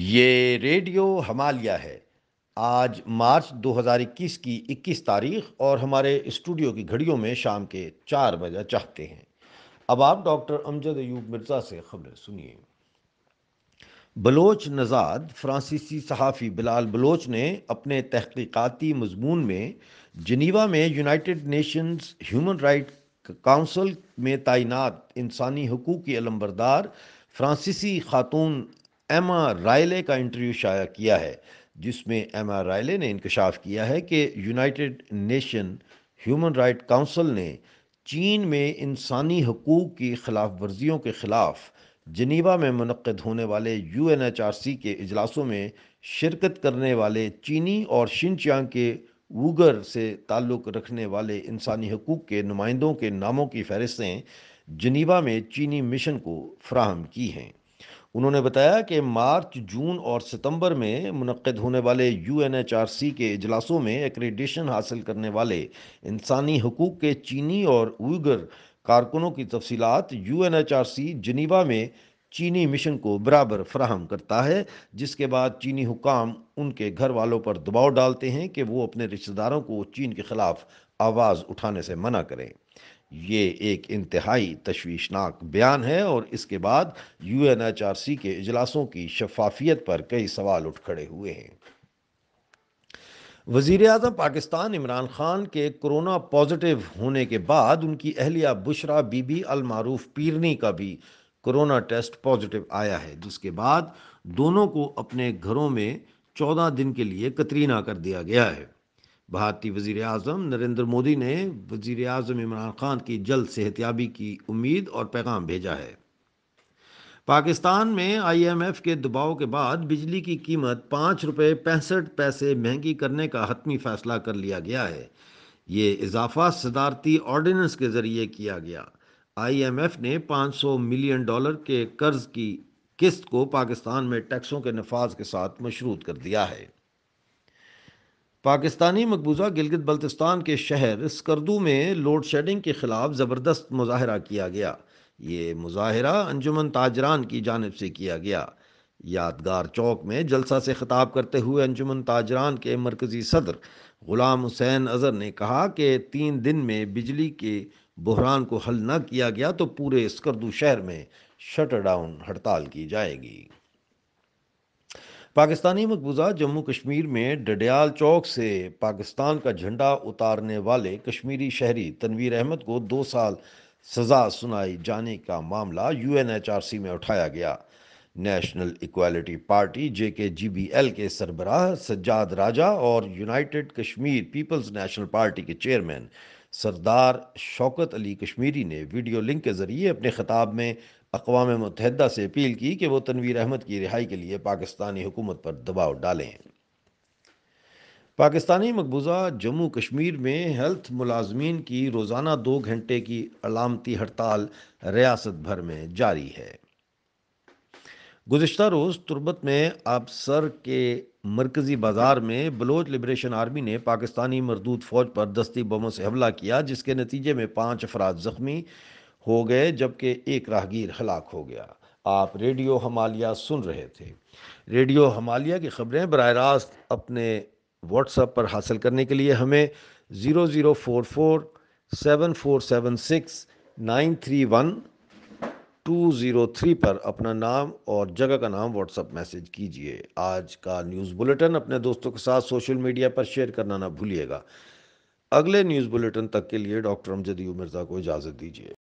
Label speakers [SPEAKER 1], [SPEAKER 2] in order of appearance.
[SPEAKER 1] ये रेडियो हमालिया है आज मार्च 2021 की 21 तारीख और हमारे स्टूडियो की घड़ियों में शाम के चार बजे चाहते हैं अब आप डॉक्टर अमजद अयूब मिर्ज़ा से खबरें सुनिए बलोच नजाद फ्रांसीसी सहाफ़ी बिलाल बलोच ने अपने तहकीकती मजमून में जनीवा में United Nations Human Right Council में तैनात इंसानी हकूक़ की अलमबरदार फ्रांसीसी खातून एम आर रायले का इंटरव्यू शाया किया है जिसमें एम आर रायले ने इंकशाफ किया है कि United Nation Human Right Council ने चीन में इंसानी हकूक़ की खिलाफ वर्जियों के ख़िलाफ़ जनीवा में मनद होने वाले U N H R C के अजलासों में शिरकत करने वाले चीनी और शिनचियांग के वूगर से ताल्लुक़ रखने वाले इंसानी हकूक़ के नुमाइंदों के नामों की फहरिस्तें जनीवा में चीनी मिशन को फ्राहम की हैं उन्होंने बताया कि मार्च जून और सितंबर में मनद होने वाले U N H R C के इजलासों में एक्रेडिशन हासिल करने वाले इंसानी हकूक़ के चीनी और उइगर कारकुनों की तफसीत यू एन एच आर सी जनीवा में चीनी मिशन को बराबर फ्राहम करता है जिसके बाद चीनी हुकाम उनके घर वालों पर दबाव डालते हैं कि वो अपने रिश्तेदारों को चीन के ख़िलाफ़ आवाज़ उठाने से मना करें ये एक इंतहाई तश्वीशनाक बयान है और इसके बाद U N H R C के इजलासों की शफाफियत पर कई सवाल उठ खड़े हुए हैं वजीर अजम पाकिस्तान इमरान खान के कोरोना पॉजिटिव होने के बाद उनकी अहलिया बुशरा बीबी अलमारूफ पीरनी का भी कोरोना टेस्ट पॉजिटिव आया है जिसके बाद दोनों को अपने घरों में चौदह दिन के लिए कतरीना कर दिया गया है भारतीय वज़ी अजम नरेंद्र मोदी ने वज़ी अजम इमरान खान की जल्द सेहतियाबी की उम्मीद और पैगाम भेजा है पाकिस्तान में आईएमएफ के दबाव के बाद बिजली की कीमत पाँच रुपये पैंसठ पैसे महंगी करने का हतमी फैसला कर लिया गया है ये इजाफा सदारती ऑर्डिनेंस के ज़रिए किया गया आईएमएफ ने 500 मिलियन डॉलर के कर्ज की किस्त को पाकिस्तान में टैक्सों के नफाज के साथ मशरूत कर दिया है पाकिस्तानी मकबूजा गिलगित बल्तिस्तान के शहर स्कर्दू में लोड शेडिंग के ख़िलाफ़ ज़बरदस्त मुजाहरा किया गया ये मुजाहरा अंजुमन ताजरान की जानब से किया गया यादगार चौक में जलसा से खिताब करते हुए अंजुमन ताजरान के मरकज़ी सदर ग़ुलाम हुसैन अजहर ने कहा कि तीन दिन में बिजली के बहरान को हल न किया गया तो पूरे स्कर्दू शहर में शट डाउन हड़ताल की जाएगी पाकिस्तानी मकबूजा जम्मू कश्मीर में डडयाल चौक से पाकिस्तान का झंडा उतारने वाले कश्मीरी शहरी तनवीर अहमद को दो साल सजा सुनाई जाने का मामला U N H R C में उठाया गया नेशनल इक्वालिटी पार्टी जे के जी बी एल के सरबराह सज्जाद राजा और United Kashmir People's National Party के चेयरमैन सरदार शौकत अली कश्मीरी ने वीडियो लिंक के ज़रिए अपने खिताब में अकवाम मुतहदा से अपील की कि वो तनवीर अहमद की रिहाई के लिए पाकिस्तानी हुकूमत पर दबाव डालें पाकिस्तानी मकबूजा जम्मू कश्मीर में हेल्थ मुलाजमीन की रोज़ाना दो घंटे की अलामती हड़ताल रियासत भर में जारी है गुजश्ता रोज़ तुरबत में सर के मरकज़ी बाज़ार में बलोच लिब्रेशन आर्मी ने पाकिस्तानी मरदूद फ़ौज पर दस्ती बमों से हमला किया जिसके नतीजे में पाँच अफराद ज़ख्मी हो गए जबकि एक राहगीर हलाक हो गया आप रेडियो हमालिया सुन रहे थे रेडियो हमालिया की खबरें बरह रास्त अपने व्हाट्सएप पर हासिल करने के लिए हमें zero zero four four seven four seven six nine three one 203 पर अपना नाम और जगह का नाम व्हाट्सअप मैसेज कीजिए आज का न्यूज़ बुलेटिन अपने दोस्तों के साथ सोशल मीडिया पर शेयर करना ना भूलिएगा अगले न्यूज़ बुलेटिन तक के लिए डॉक्टर अमजदी मिर्ज़ा को इजाज़त दीजिए